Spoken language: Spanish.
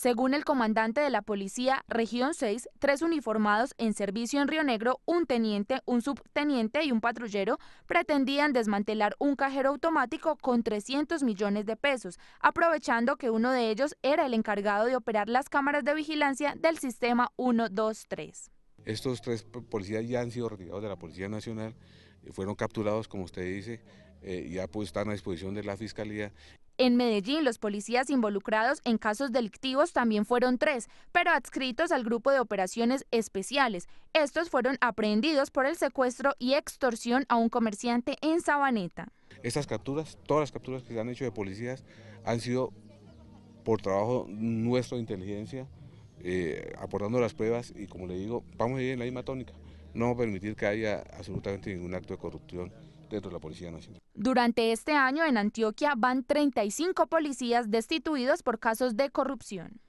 Según el comandante de la policía, región 6, tres uniformados en servicio en Río Negro, un teniente, un subteniente y un patrullero, pretendían desmantelar un cajero automático con 300 millones de pesos, aprovechando que uno de ellos era el encargado de operar las cámaras de vigilancia del sistema 123. Estos tres policías ya han sido retirados de la Policía Nacional eh, fueron capturados, como usted dice, eh, ya pues, están a disposición de la Fiscalía. En Medellín, los policías involucrados en casos delictivos también fueron tres, pero adscritos al grupo de operaciones especiales. Estos fueron aprehendidos por el secuestro y extorsión a un comerciante en Sabaneta. Estas capturas, todas las capturas que se han hecho de policías, han sido por trabajo nuestro de inteligencia, eh, aportando las pruebas y como le digo, vamos a ir en la misma tónica no permitir que haya absolutamente ningún acto de corrupción dentro de la Policía Nacional. Durante este año en Antioquia van 35 policías destituidos por casos de corrupción.